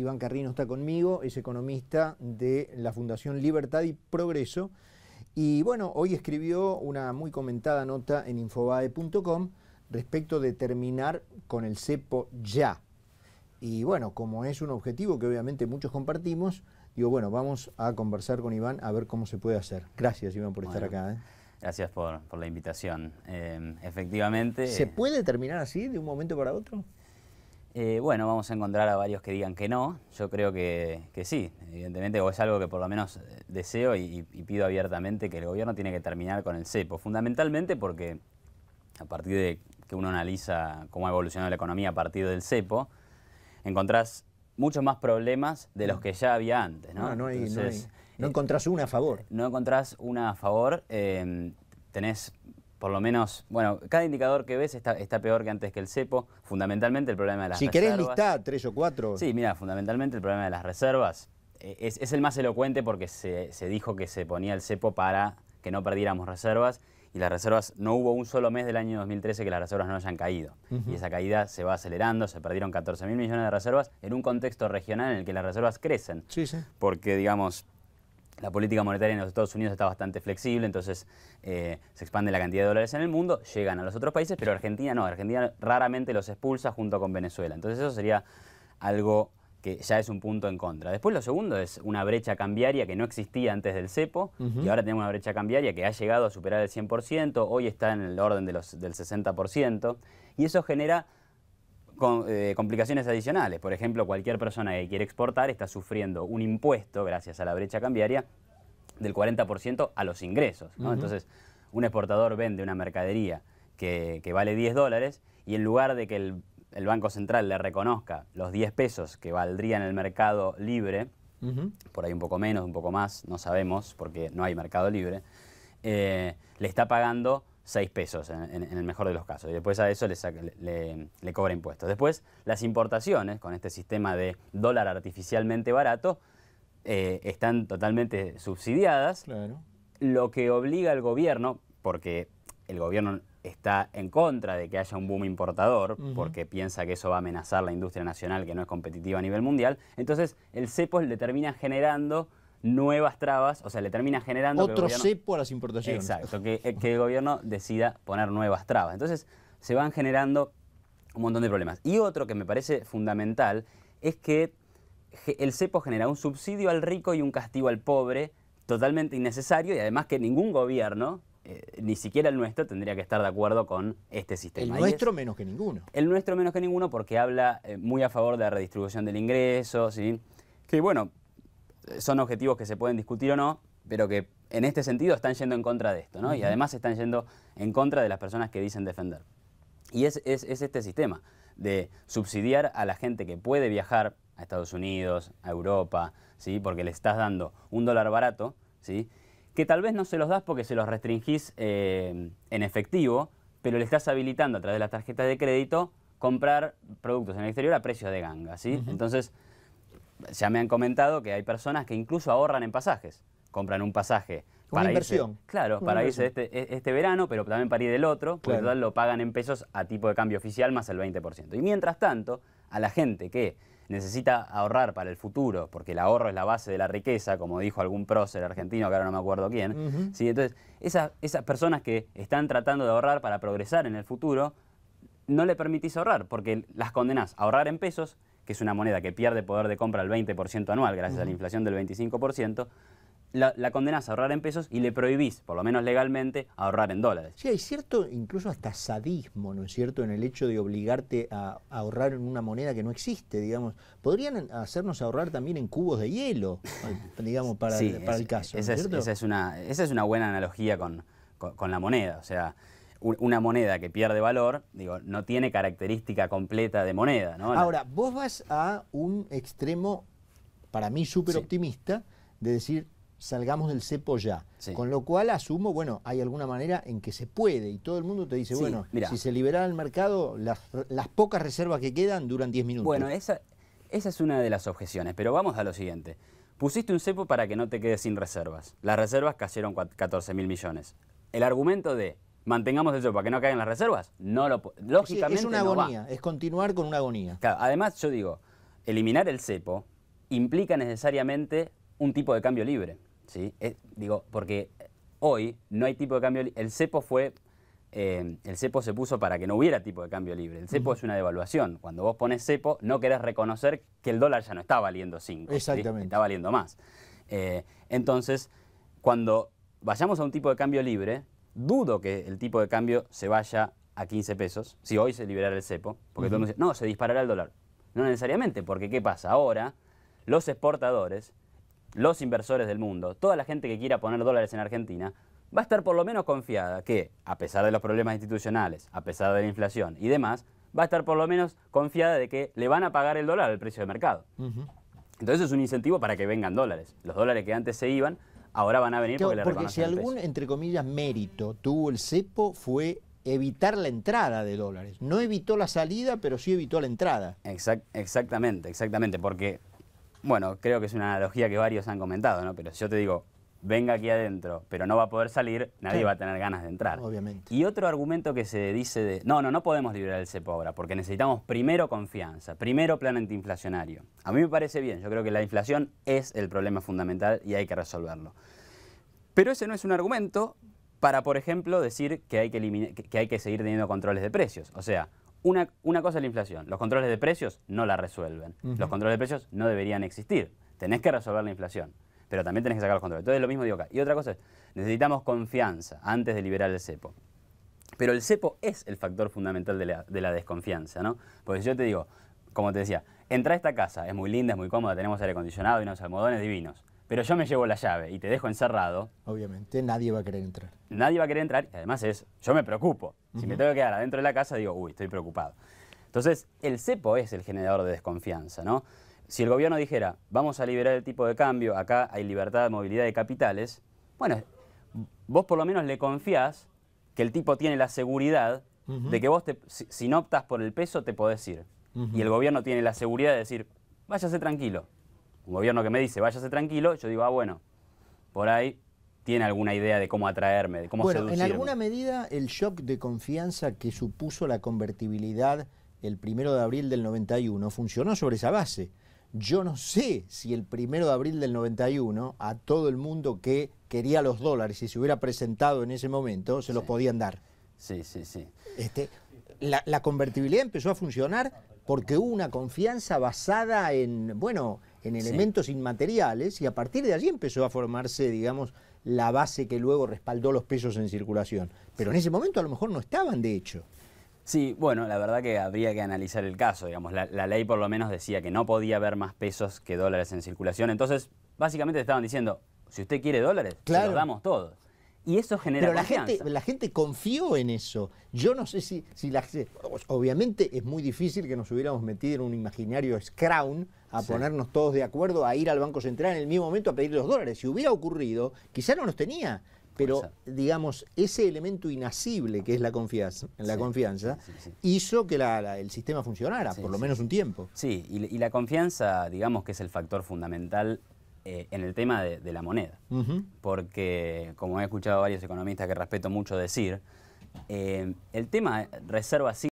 Iván Carrino está conmigo, es economista de la Fundación Libertad y Progreso. Y bueno, hoy escribió una muy comentada nota en infobae.com respecto de terminar con el cepo ya. Y bueno, como es un objetivo que obviamente muchos compartimos, digo, bueno, vamos a conversar con Iván a ver cómo se puede hacer. Gracias, Iván, por estar acá. ¿eh? Gracias por, la invitación. Eh, efectivamente. ¿Se puede terminar así de un momento para otro? Eh, bueno, vamos a encontrar a varios que digan que no. Yo creo que, sí, evidentemente, o es algo que por lo menos eh, deseo y, pido abiertamente que el gobierno tiene que terminar con el cepo, fundamentalmente porque a partir de que uno analiza cómo ha evolucionado la economía a partir del cepo, encontrás muchos más problemas de los que ya había antes. No, ah, no, no, eh, encontrás una a favor. No encontrás una a favor. tenés por lo menos, bueno, cada indicador que ves está, peor que antes que el cepo, fundamentalmente el problema de las reservas. Si querés listar tres o cuatro. Sí, mira, fundamentalmente el problema de las reservas. Eh, es, el más elocuente porque se, dijo que se ponía el cepo para que no perdiéramos reservas y las reservas, no hubo un solo mes del año 2013 que las reservas no hayan caído. Y esa caída se va acelerando, se perdieron 14 mil millones de reservas en un contexto regional en el que las reservas crecen. Sí, sí. Porque, digamos, la política monetaria en los Estados Unidos está bastante flexible, entonces eh, se expande la cantidad de dólares en el mundo, llegan a los otros países, pero Argentina no, Argentina raramente los expulsa junto con Venezuela. Entonces eso sería algo que ya es un punto en contra. Después lo segundo es una brecha cambiaria que no existía antes del CEPO y ahora tenemos una brecha cambiaria que ha llegado a superar el 100%, hoy está en el orden de los, del 60% y eso genera eh, complicaciones adicionales. Por ejemplo, cualquier persona que quiere exportar está sufriendo un impuesto, gracias a la brecha cambiaria, del 40% a los ingresos. Entonces, un exportador vende una mercadería que, vale 10 dólares y en lugar de que el, Banco Central le reconozca los 10 pesos que valdrían en el mercado libre, por ahí un poco menos, un poco más, no sabemos porque no hay mercado libre, eh, le está pagando 6 pesos en, el mejor de los casos. Y después a eso le, le, cobra impuestos. Después, las importaciones, con este sistema de dólar artificialmente barato, eh, están totalmente subsidiadas, lo que obliga al gobierno, porque el gobierno está en contra de que haya un boom importador, porque piensa que eso va a amenazar la industria nacional que no es competitiva a nivel mundial, entonces el CEPOS le termina generando nuevas trabas, o sea, le termina generando... Otro cepo a las importaciones. Exacto, eh, que, el gobierno decida poner nuevas trabas. Entonces, se van generando un montón de problemas. Y otro que me parece fundamental es que el cepo genera un subsidio al rico y un castigo al pobre totalmente innecesario y además que ningún gobierno, eh, ni siquiera el nuestro, tendría que estar de acuerdo con este sistema. El nuestro menos que ninguno. El nuestro menos que ninguno porque habla eh, muy a favor de la redistribución del ingreso, ¿sí? que bueno, son objetivos que se pueden discutir o no, pero que en este sentido están yendo en contra de esto, ¿no? Y además están yendo en contra de las personas que dicen defender. Y es, este sistema de subsidiar a la gente que puede viajar a Estados Unidos, a Europa, ¿sí? porque le estás dando un dólar barato, ¿sí? que tal vez no se los das porque se los restringís eh, en efectivo, pero le estás habilitando a través de las tarjetas de crédito comprar productos en el exterior a precios de ganga. ¿sí? Entonces, ya me han comentado que hay personas que incluso ahorran en pasajes, compran un pasaje. para inversión. Irse, claro, para irse este, e, este, verano, pero también para ir del otro, porque lo pagan en pesos a tipo de cambio oficial más el 20%. Y mientras tanto, a la gente que necesita ahorrar para el futuro, porque el ahorro es la base de la riqueza, como dijo algún prócer argentino, que ahora no me acuerdo quién. Entonces, esas, esas personas que están tratando de ahorrar para progresar en el futuro, no le permitís ahorrar, porque las condenás a ahorrar en pesos que es una moneda que pierde poder de compra al 20% anual gracias a la inflación del 25%, la, la, condenás a ahorrar en pesos y le prohibís, por lo menos legalmente, ahorrar en dólares. Sí, hay cierto, incluso hasta sadismo, ¿no es cierto?, en el hecho de obligarte a, ahorrar en una moneda que no existe, digamos. Podrían hacernos ahorrar también en cubos de hielo, digamos, para, el, para caso. Esa, es, una, esa es una buena analogía con, con la moneda, o sea una moneda que pierde valor, digo, no tiene característica completa de moneda. Ahora, vos vas a un extremo, para mí súper optimista, de decir salgamos del cepo ya. Con lo cual asumo, bueno, hay alguna manera en que se puede y todo el mundo te dice, bueno, si se liberara el mercado, las, pocas reservas que quedan duran 10 minutos. Bueno, esa, esa es una de las objeciones, pero vamos a lo siguiente. Pusiste un cepo para que no te quedes sin reservas. Las reservas cayeron 14 mil millones. El argumento de mantengamos eso para que no caigan las reservas, no lo lógicamente es una agonía, es continuar con una agonía. Claro, además yo digo, eliminar el cepo implica necesariamente un tipo de cambio libre, ¿sí? digo, porque hoy no hay tipo de cambio libre, el cepo fue eh, el cepo se puso para que no hubiera tipo de cambio libre. El cepo es una devaluación. Cuando vos pones cepo, no querés reconocer que el dólar ya no está valiendo 5. Exactamente. Está valiendo más. Eh, entonces, cuando vayamos a un tipo de cambio libre, dudo que el tipo de cambio se vaya a 15 pesos, si hoy se liberara el cepo, porque todo no, se disparará el dólar. No necesariamente, porque ¿qué pasa? Ahora los exportadores, los inversores del mundo, toda la gente que quiera poner dólares en Argentina, va a estar por lo menos confiada que, a pesar de los problemas institucionales, a pesar de la inflación y demás, va a estar por lo menos confiada de que le van a pagar el dólar al precio de mercado. Entonces es un incentivo para que vengan dólares. Los dólares que antes se iban ahora van a venir porque, porque Porque si algún, entre comillas, mérito tuvo el cepo fue evitar la entrada de dólares. No evitó la salida, pero sí evitó la entrada. exactamente, exactamente, porque, bueno, creo que es una analogía que varios han comentado, ¿no? Pero yo te digo, venga aquí adentro, pero no va a poder salir, nadie va a tener ganas de entrar. Obviamente. Y otro argumento que se dice de, no, no, no podemos liberar el CEPO ahora, porque necesitamos primero confianza, primero plan antiinflacionario. A mí me parece bien, yo creo que la inflación es el problema fundamental y hay que resolverlo. Pero ese no es un argumento para, por ejemplo, decir que hay que, hay que seguir teniendo controles de precios. O sea, una, cosa es la inflación, los controles de precios no la resuelven, los controles de precios no deberían existir, tenés que resolver la inflación pero también tenés que sacar los controles. Entonces lo mismo digo acá. Y otra cosa es, necesitamos confianza antes de liberar el cepo. Pero el cepo es el factor fundamental de la, desconfianza, ¿no? Porque yo te digo, como te decía, entra a esta casa, es muy linda, es muy cómoda, tenemos aire acondicionado y unos almohadones divinos pero yo me llevo la llave y te dejo encerrado. Obviamente, nadie va a querer entrar. Nadie va a querer entrar y además es, yo me preocupo. Si me tengo que quedar adentro de la casa, digo, uy, estoy preocupado. Entonces, el cepo es el generador de desconfianza, ¿no? si el gobierno dijera, vamos a liberar el tipo de cambio, acá hay libertad de movilidad de capitales, bueno, vos por lo menos le confías que el tipo tiene la seguridad de que vos, te, si, no optas por el peso, te podés ir. Y el gobierno tiene la seguridad de decir, váyase tranquilo. Un gobierno que me dice, váyase tranquilo, yo digo, ah, bueno, por ahí tiene alguna idea de cómo atraerme, de cómo bueno, En alguna medida, el shock de confianza que supuso la convertibilidad el primero de abril del 91 funcionó sobre esa base. Yo no sé si el primero de abril del 91 a todo el mundo que quería los dólares y se hubiera presentado en ese momento, se los podían dar. Sí, sí, sí. Este, la, convertibilidad empezó a funcionar porque hubo una confianza basada en, bueno, en elementos inmateriales y a partir de allí empezó a formarse, digamos, la base que luego respaldó los pesos en circulación. Pero en ese momento a lo mejor no estaban, de hecho. Sí, bueno, la verdad que habría que analizar el caso, digamos, la, ley por lo menos decía que no podía haber más pesos que dólares en circulación, entonces básicamente estaban diciendo, si usted quiere dólares, se los damos todos. Y eso genera Pero la gente, la gente confió en eso. Yo no sé si, si la, obviamente es muy difícil que nos hubiéramos metido en un imaginario scrown a ponernos todos de acuerdo a ir al Banco Central en el mismo momento a pedir los dólares. Si hubiera ocurrido, quizá no los tenía. Pero, digamos, ese elemento inasible que es la confianza, la confianza hizo que el sistema funcionara, por lo menos un tiempo. Sí, y, la confianza, digamos que es el factor fundamental eh, en el tema de, la moneda. Porque, como he escuchado varios economistas que respeto mucho decir, eh, el tema reserva